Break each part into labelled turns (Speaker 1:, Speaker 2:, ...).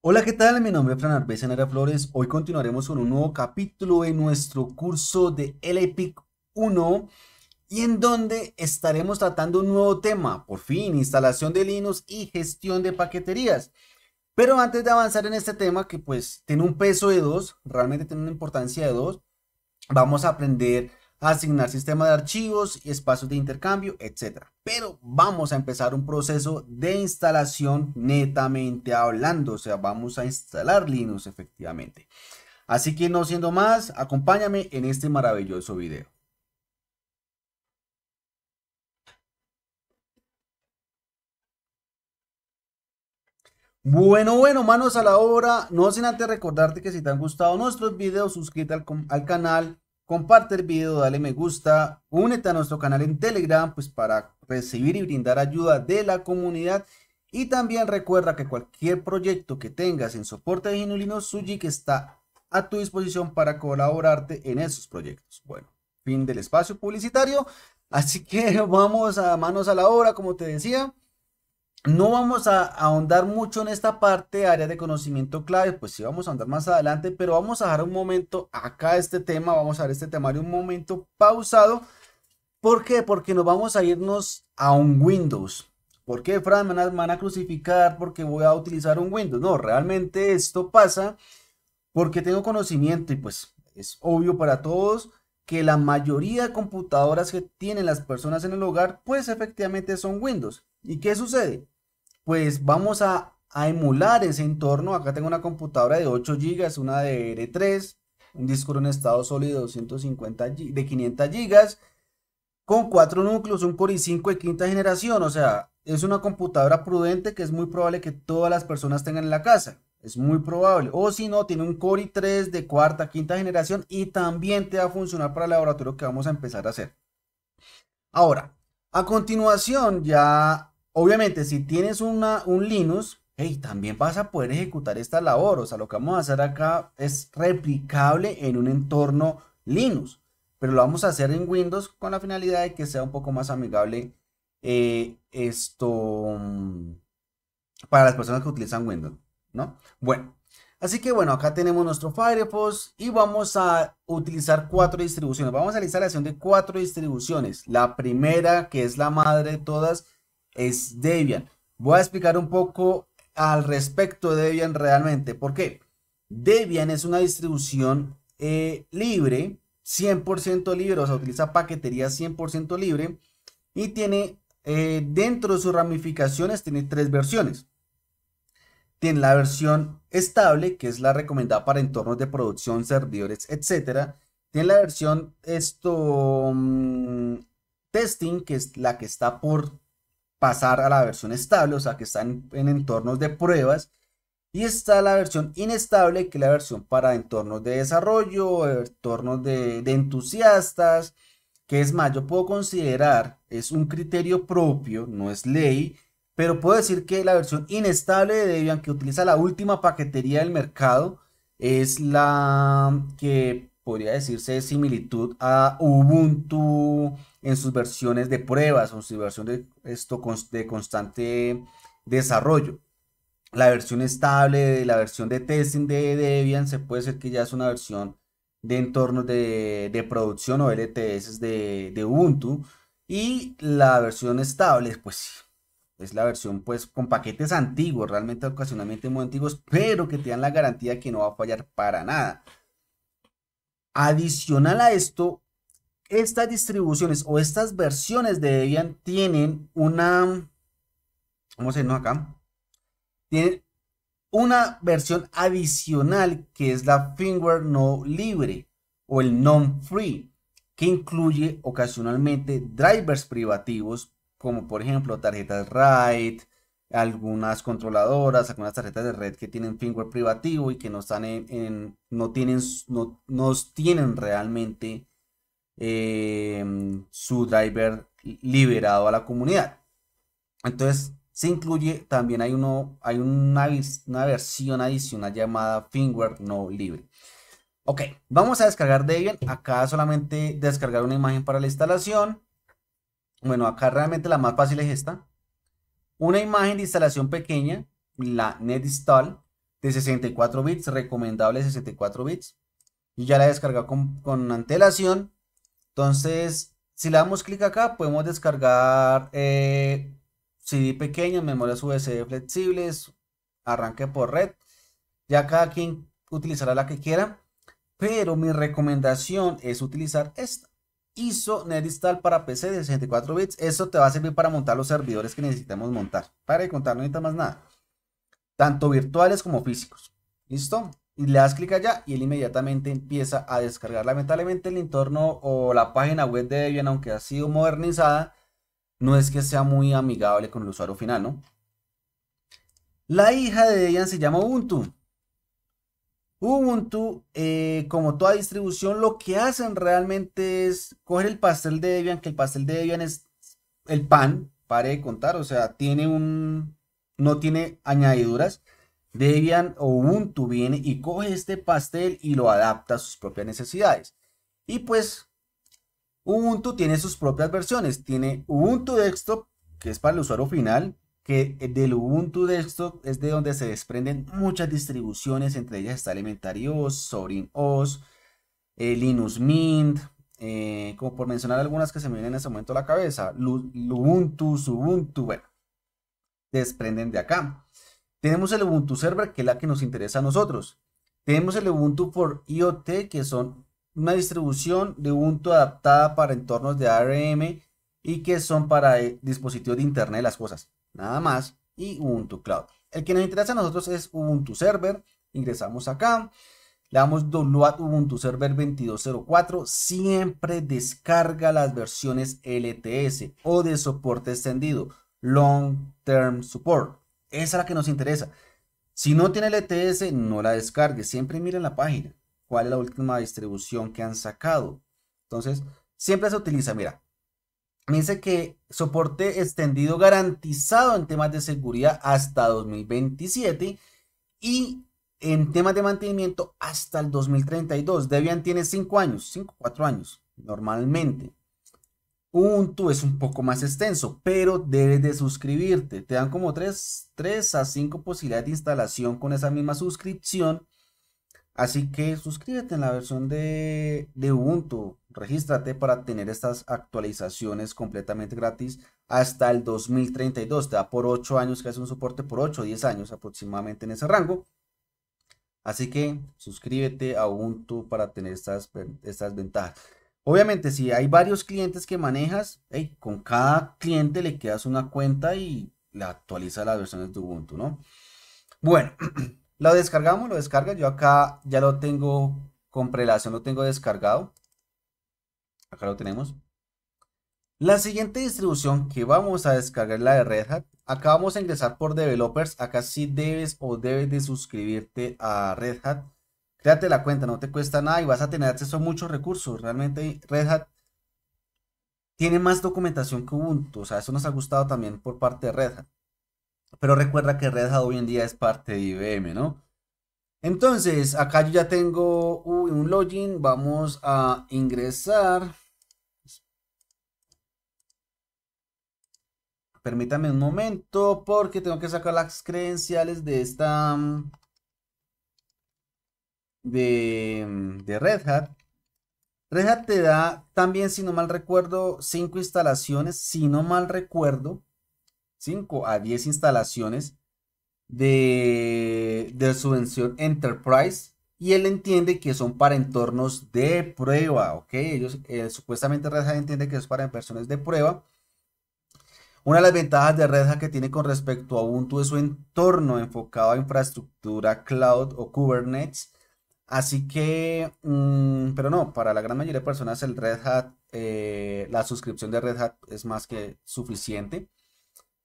Speaker 1: Hola, ¿qué tal? Mi nombre es Fran Arbez Flores. Hoy continuaremos con un nuevo capítulo en nuestro curso de LAPIC e 1 y en donde estaremos tratando un nuevo tema, por fin, instalación de Linux y gestión de paqueterías. Pero antes de avanzar en este tema, que pues tiene un peso de dos, realmente tiene una importancia de dos, vamos a aprender asignar sistema de archivos y espacios de intercambio, etc. Pero vamos a empezar un proceso de instalación netamente hablando, o sea, vamos a instalar Linux efectivamente. Así que no siendo más, acompáñame en este maravilloso video. Bueno, bueno, manos a la obra. No sin antes recordarte que si te han gustado nuestros videos, suscríbete al canal, comparte el video, dale me gusta, únete a nuestro canal en Telegram pues para recibir y brindar ayuda de la comunidad y también recuerda que cualquier proyecto que tengas en soporte de Ginulino Suji que está a tu disposición para colaborarte en esos proyectos. Bueno, fin del espacio publicitario, así que vamos a manos a la obra como te decía. No vamos a ahondar mucho en esta parte, área de conocimiento clave, pues sí vamos a ahondar más adelante, pero vamos a dejar un momento acá este tema, vamos a ver este temario un momento pausado. ¿Por qué? Porque nos vamos a irnos a un Windows. ¿Por qué, Fran? Me van a crucificar porque voy a utilizar un Windows. No, realmente esto pasa porque tengo conocimiento y pues es obvio para todos que la mayoría de computadoras que tienen las personas en el hogar, pues efectivamente son Windows. ¿Y qué sucede? Pues vamos a, emular ese entorno. Acá tengo una computadora de 8 GB, una de R3, un disco en estado sólido de, 250 de 500 GB, con cuatro núcleos, un Core i5 de quinta generación. O sea, es una computadora prudente que es muy probable que todas las personas tengan en la casa. Es muy probable. O si no, tiene un Core i3 de cuarta, quinta generación y también te va a funcionar para el laboratorio que vamos a empezar a hacer. Ahora, a continuación ya Obviamente, si tienes un Linux, también vas a poder ejecutar esta labor. O sea, lo que vamos a hacer acá es replicable en un entorno Linux. Pero lo vamos a hacer en Windows con la finalidad de que sea un poco más amigable eh, esto mm, para las personas que utilizan Windows, ¿no? Bueno, así que bueno, acá tenemos nuestro Firefox y vamos a utilizar cuatro distribuciones. Vamos a la instalación de cuatro distribuciones. La primera, que es la madre de todas, es Debian. Voy a explicar un poco al respecto de Debian realmente. ¿Por qué? Debian es una distribución eh, libre, 100% libre, o sea, utiliza paquetería 100% libre y tiene eh, dentro de sus ramificaciones, tiene tres versiones. Tiene la versión estable, que es la recomendada para entornos de producción, servidores, etc. Tiene la versión esto, mm, testing, que es la que está por pasar a la versión estable, o sea que está en, entornos de pruebas. Y está la versión inestable, que es la versión para entornos de desarrollo, entornos de, de entusiastas, que es más, yo puedo considerar, es un criterio propio, no es ley, pero puedo decir que la versión inestable de Debian, que utiliza la última paquetería del mercado, es la que podría decirse similitud a Ubuntu en sus versiones de pruebas, en su versión de, esto, de constante desarrollo. La versión estable, la versión de testing de Debian, se puede decir que ya es una versión de entornos de, producción o LTS de, Ubuntu. Y la versión estable, pues es la versión pues con paquetes antiguos, realmente ocasionalmente muy antiguos, pero que te dan la garantía que no va a fallar para nada. Adicional a esto, estas distribuciones o estas versiones de Debian tienen una, se acá, tienen una versión adicional que es la firmware no libre o el non-free, que incluye ocasionalmente drivers privativos como por ejemplo tarjetas RAID, algunas controladoras, algunas tarjetas de red que tienen firmware privativo y que no están en, no tienen, no, tienen realmente em, su driver liberado a la comunidad. Entonces se incluye también hay uno, hay una, una versión adicional llamada firmware no libre. Ok, vamos a descargar Debian. Acá solamente descargar una imagen para la instalación. Bueno, acá realmente la más fácil es esta una imagen de instalación pequeña, la NetInstall, de 64 bits, recomendable 64 bits. Y ya la he descargado con, antelación. Entonces, si le damos clic acá, podemos descargar eh, CD pequeña, memorias USB flexibles, arranque por red. Ya cada quien utilizará la que quiera. Pero mi recomendación es utilizar esta. ISO NetInstall para PC de 64 bits. Eso te va a servir para montar los servidores que necesitemos montar. Para contar, no necesitas más nada. Tanto virtuales como físicos. ¿Listo? Y le das clic allá y él inmediatamente empieza a descargar. Lamentablemente el entorno o la página web de Debian, aunque ha sido modernizada, no es que sea muy amigable con el usuario final, ¿no? La hija de Debian se llama Ubuntu. Ubuntu, eh, como toda distribución, lo que hacen realmente es coger el pastel de Debian, que el pastel de Debian es el pan, pare de contar, o sea, tiene un, no tiene añadiduras. Debian o Ubuntu viene y coge este pastel y lo adapta a sus propias necesidades. Y pues Ubuntu tiene sus propias versiones, tiene Ubuntu Desktop, que es para el usuario final, que eh, del Ubuntu Desktop es de donde se desprenden muchas distribuciones, entre ellas está Elementary OS, OS, eh, Linux Mint, eh, como por mencionar algunas que se me vienen en ese momento a la cabeza, Ubuntu, Ubuntu, bueno, desprenden de acá. Tenemos el Ubuntu Server, que es la que nos interesa a nosotros. Tenemos el Ubuntu por IoT, que son una distribución de Ubuntu adaptada para entornos de ARM y que son para dispositivos de Internet de las cosas nada más, y Ubuntu Cloud. El que nos interesa a nosotros es Ubuntu Server, ingresamos acá, le damos download Ubuntu Server 2204, siempre descarga las versiones LTS o de soporte extendido, Long Term Support, esa es la que nos interesa. Si no tiene LTS, no la descargue, siempre miren la página, cuál es la última distribución que han sacado. Entonces, siempre se utiliza, mira, me dice que soporte extendido garantizado en temas de seguridad hasta 2027 y en temas de mantenimiento hasta el 2032. Debian tiene 5 años, 5, 4 años normalmente. Ubuntu es un poco más extenso, pero debes de suscribirte. Te dan como 3 a 5 posibilidades de instalación con esa misma suscripción Así que suscríbete en la versión de, Ubuntu, regístrate para tener estas actualizaciones completamente gratis hasta el 2032. Te da por 8 años que hace un soporte por 8 o 10 años aproximadamente en ese rango. Así que suscríbete a Ubuntu para tener estas, estas ventajas. Obviamente, si hay varios clientes que manejas, con cada cliente le quedas una cuenta y la actualiza las versiones de Ubuntu, ¿no? Bueno, Lo descargamos, lo descarga. Yo acá ya lo tengo con prelación, lo tengo descargado. Acá lo tenemos. La siguiente distribución que vamos a descargar es la de Red Hat. Acá vamos a ingresar por developers. Acá sí debes o debes de suscribirte a Red Hat. Créate la cuenta, no te cuesta nada y vas a tener acceso a muchos recursos. Realmente Red Hat tiene más documentación que Ubuntu. O sea, eso nos ha gustado también por parte de Red Hat. Pero recuerda que Red Hat hoy en día es parte de IBM, ¿no? Entonces, acá yo ya tengo un login. Vamos a ingresar. Permítame un momento porque tengo que sacar las credenciales de esta... De, de Red Hat. Red Hat te da también, si no mal recuerdo, cinco instalaciones, si no mal recuerdo. 5 a 10 instalaciones de, subvención Enterprise y él entiende que son para entornos de prueba, ¿ok? Ellos eh, supuestamente Red Hat entiende que es para personas de prueba. Una de las ventajas de Red Hat que tiene con respecto a Ubuntu es su entorno enfocado a infraestructura cloud o Kubernetes. Así que, mm, pero no, para la gran mayoría de personas el Red Hat, eh, la suscripción de Red Hat es más que suficiente.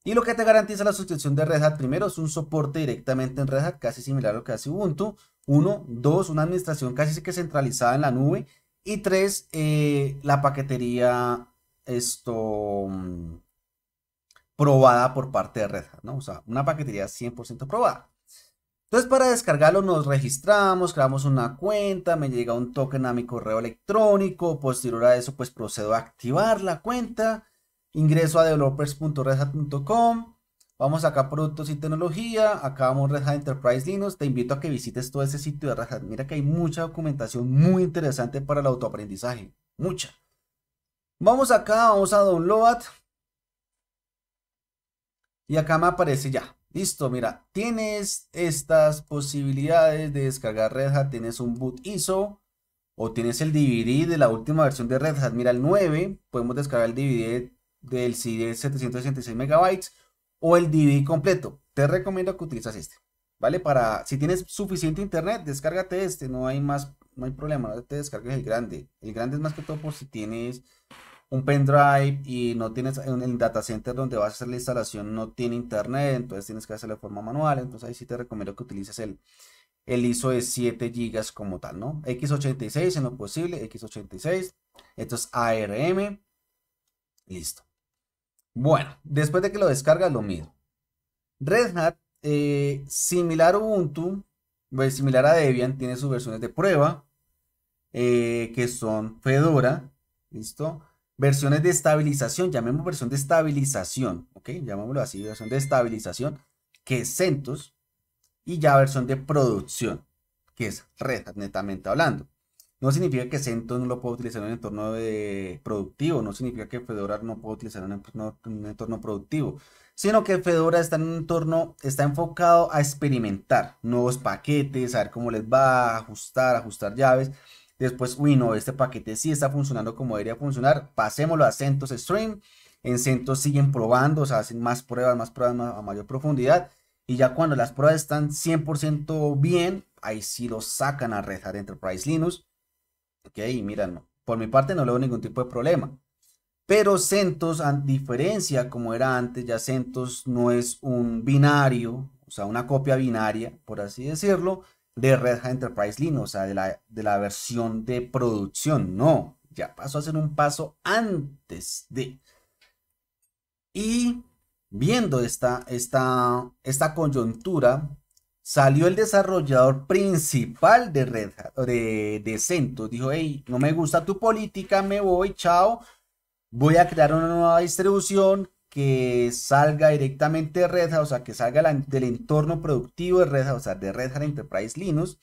Speaker 1: Y lo que te garantiza la sustitución de Red Hat primero es un soporte directamente en Red Hat, casi similar a lo que hace Ubuntu. Uno, dos, una administración casi que centralizada en la nube. Y tres, eh, la paquetería esto mm, probada por parte de Red Hat, ¿no? O sea, una paquetería 100% probada. Entonces, para descargarlo nos registramos, creamos una cuenta, me llega un token a mi correo electrónico, posterior a eso, pues procedo a activar la cuenta ingreso a developers.redhat.com, vamos acá a productos y tecnología, acá vamos Red Hat Enterprise Linux, te invito a que visites todo ese sitio de Red Hat, mira que hay mucha documentación muy interesante para el autoaprendizaje, mucha. Vamos acá, vamos a download y acá me aparece ya. Listo, mira, tienes estas posibilidades de descargar Red Hat, tienes un boot ISO, o tienes el DVD de la última versión de Red Hat, mira el 9, podemos descargar el DVD del CD 766 MB o el DVD completo. Te recomiendo que utilices este. ¿Vale? Para si tienes suficiente internet, descárgate este, no hay más no hay problema, no te descargues el grande. El grande es más que todo por si tienes un pendrive y no tienes el data center donde vas a hacer la instalación, no tiene internet, entonces tienes que hacerlo de forma manual. Entonces ahí sí te recomiendo que utilices el, el ISO de 7 GB como tal, ¿no? X86 en lo posible, X86. Esto es ARM. Listo. Bueno, después de que lo descargas, lo mismo. Red Hat, eh, similar a Ubuntu, pues, similar a Debian, tiene sus versiones de prueba, eh, que son Fedora, ¿listo? Versiones de estabilización, llamemos versión de estabilización, ¿ok? Llamémoslo así, versión de estabilización, que es CentOS, y ya versión de producción, que es Red Hat, netamente hablando. No significa que CentOS no lo pueda utilizar en un entorno productivo, no significa que Fedora no pueda utilizar en un entorno productivo, sino que Fedora está en un entorno, está enfocado a experimentar nuevos paquetes, a ver cómo les va, a ajustar, ajustar llaves. Después, uy, no, este paquete sí está funcionando como debería funcionar, pasémoslo a CentOS Stream. En CentOS siguen probando, o sea, hacen más pruebas, más pruebas a mayor profundidad. Y ya cuando las pruebas están 100% bien, ahí sí lo sacan a rezar Enterprise Linux. Ok, mira, por mi parte no le veo ningún tipo de problema. Pero CentOS, a diferencia como era antes, ya CentOS no es un binario, o sea, una copia binaria, por así decirlo, de Red Hat Enterprise Linux, o sea, de la, versión de producción. No, ya pasó a ser un paso antes de. Y viendo esta, esta, esta coyuntura, salió el desarrollador principal de Red Hat, de, de Centos. Dijo, hey, no me gusta tu política, me voy, chao. Voy a crear una nueva distribución que salga directamente de Red Hat, o sea, que salga del entorno productivo de Red Hat, o sea, de Red Hat Enterprise Linux.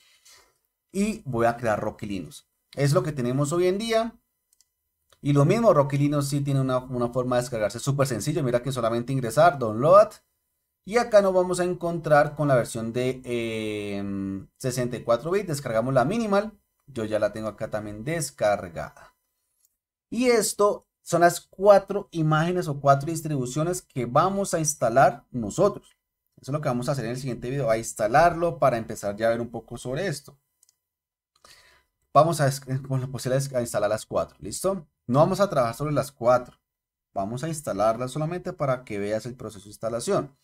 Speaker 1: Y voy a crear Rocky Linux. Es lo que tenemos hoy en día. Y lo mismo, Rocky Linux sí tiene una, forma de descargarse súper sencillo. Mira que solamente ingresar, download, y acá nos vamos a encontrar con la versión de 64 em, bits. Descargamos la minimal. Yo ya la tengo acá también descargada. Y esto son las cuatro imágenes o cuatro distribuciones que vamos a instalar nosotros. Eso es lo que vamos a hacer en el siguiente video, a instalarlo para empezar ya a ver un poco sobre esto. Vamos a, bueno, pues, a instalar las cuatro, ¿listo? No vamos a trabajar sobre las cuatro. Vamos a instalarla solamente para que veas el proceso de instalación.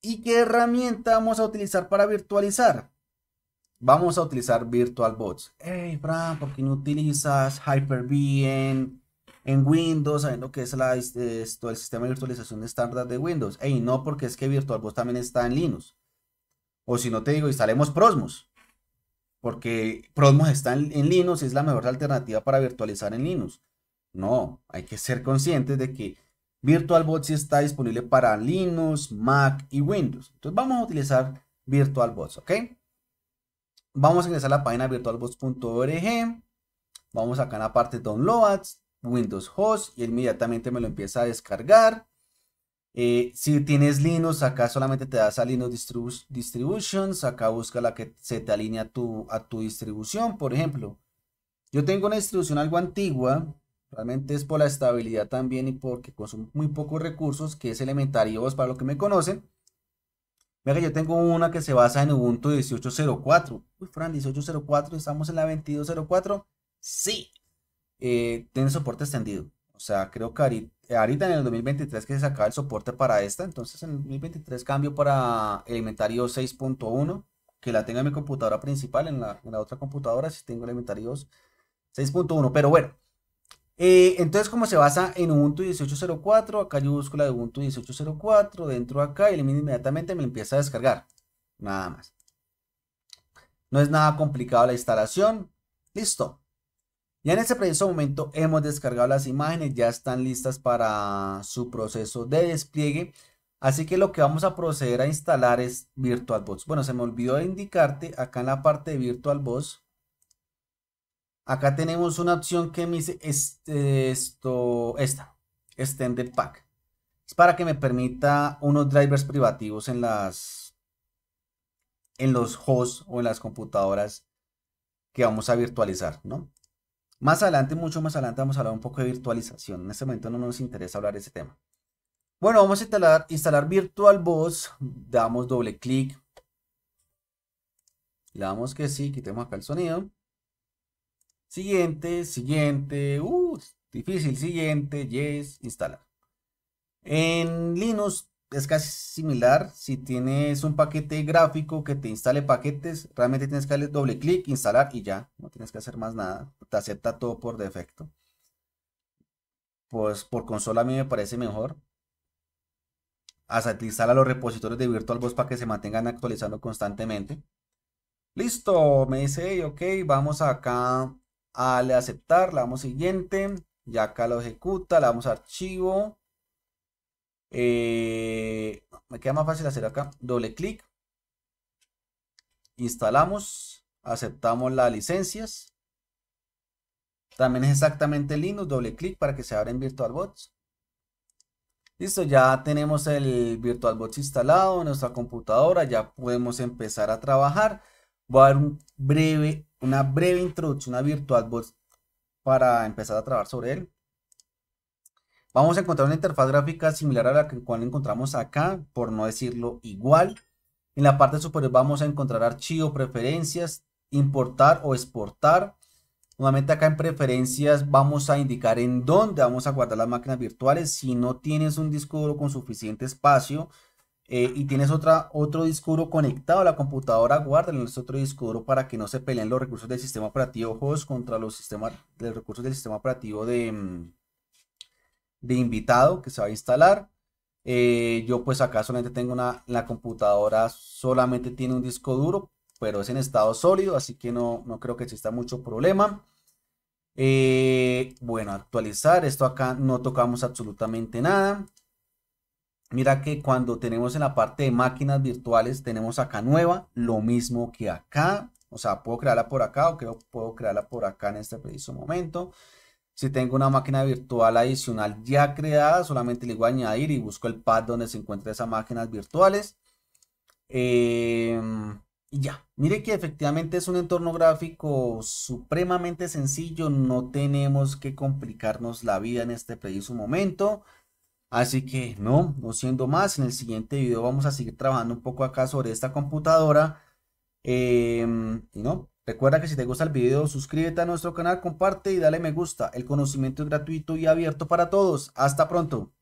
Speaker 1: ¿Y qué herramienta vamos a utilizar para virtualizar? Vamos a utilizar VirtualBox. Hey, Bran, ¿por qué no utilizas Hyper-V en, en, Windows? Sabiendo que es la, este, el sistema de virtualización estándar de Windows. Hey, no, porque es que VirtualBox también está en Linux. O si no te digo, instalemos Prosmos. Porque Prosmos está en, en Linux y es la mejor alternativa para virtualizar en Linux. No, hay que ser conscientes de que VirtualBox está disponible para Linux, Mac y Windows. Entonces vamos a utilizar VirtualBox, ¿ok? Vamos a ingresar a la página virtualbox.org. Vamos acá en la parte Downloads, Windows Host y inmediatamente me lo empieza a descargar. Eh, si tienes Linux, acá solamente te das a Linux Distributions, acá busca la que se te alinea a tu distribución. Por ejemplo, yo tengo una distribución algo antigua Realmente es por la estabilidad también y porque consumo muy pocos recursos, que es Elementarios para lo que me conocen. Mira que yo tengo una que se basa en Ubuntu 18.04. Uy, Fran, 18.04, estamos en la 22.04. Sí, eh, tiene soporte extendido. O sea, creo que ahorita, en el 2023 que se saca el soporte para esta, entonces en el 2023 cambio para Elementario 6.1, que la tenga en mi computadora principal, en la, otra computadora, si tengo Elementario 6.1. Pero bueno, eh, entonces, como se basa en Ubuntu 18.04, acá yo busco la de Ubuntu 18.04, dentro acá y inmediatamente me empieza a descargar. Nada más. No es nada complicado la instalación. Listo. Ya en este preciso momento hemos descargado las imágenes, ya están listas para su proceso de despliegue. Así que lo que vamos a proceder a instalar es VirtualBox. Bueno, se me olvidó indicarte acá en la parte de VirtualBox Acá tenemos una opción que me dice este, esto, esta, Extended Pack. Es para que me permita unos drivers privativos en las, en los hosts o en las computadoras que vamos a virtualizar, ¿no? Más adelante, mucho más adelante, vamos a hablar un poco de virtualización. En este momento no nos interesa hablar de ese tema. Bueno, vamos a instalar, instalar VirtualBox. Damos doble clic. Le damos que sí, quitemos acá el sonido. Siguiente, siguiente, uh, difícil, siguiente, yes, instalar. En Linux es casi similar. Si tienes un paquete gráfico que te instale paquetes, realmente tienes que darle doble clic, instalar y ya. No tienes que hacer más nada. Te acepta todo por defecto. Pues por consola a mí me parece mejor. Hasta te instala los repositorios de VirtualBox para que se mantengan actualizando constantemente. Listo, me dice, ok, vamos acá aceptar le damos siguiente ya acá lo ejecuta le damos archivo eh, me queda más fácil hacer acá doble clic instalamos aceptamos las licencias también es exactamente Linux doble clic para que se abra en VirtualBox Listo, ya tenemos el VirtualBox instalado en nuestra computadora, ya podemos empezar a trabajar voy a dar breve, una breve introducción a VirtualBox para empezar a trabajar sobre él. Vamos a encontrar una interfaz gráfica similar a la que cual encontramos acá, por no decirlo igual. En la parte superior vamos a encontrar archivo, preferencias, importar o exportar. Nuevamente acá en preferencias vamos a indicar en dónde vamos a guardar las máquinas virtuales. Si no tienes un disco duro con suficiente espacio, eh, y tienes otra, otro disco duro conectado a la computadora, guarda en nuestro otro disco duro para que no se peleen los recursos del sistema operativo host contra los, sistemas, recursos del sistema operativo de, mm, de invitado que se va a instalar. Eh, yo pues acá solamente tengo una, la computadora solamente tiene un disco duro, pero es en estado sólido, así que no, creo que exista mucho problema. Eh, bueno, actualizar, esto acá no tocamos absolutamente nada. Mira que cuando tenemos en la parte de máquinas virtuales, tenemos acá nueva, lo mismo que acá. O sea, puedo crearla por acá o creo, puedo crearla por acá en este preciso momento. Si tengo una máquina virtual adicional ya creada, solamente le voy a añadir y busco el pad donde se encuentran esas máquinas virtuales. Em, y ya, mire que efectivamente es un entorno gráfico supremamente sencillo. No tenemos que complicarnos la vida en este preciso momento. Así que no, no siendo más, en el siguiente video vamos a seguir trabajando un poco acá sobre esta computadora. Em, y no, recuerda que si te gusta el video, suscríbete a nuestro canal, comparte y dale me gusta. El conocimiento es gratuito y abierto para todos. Hasta pronto.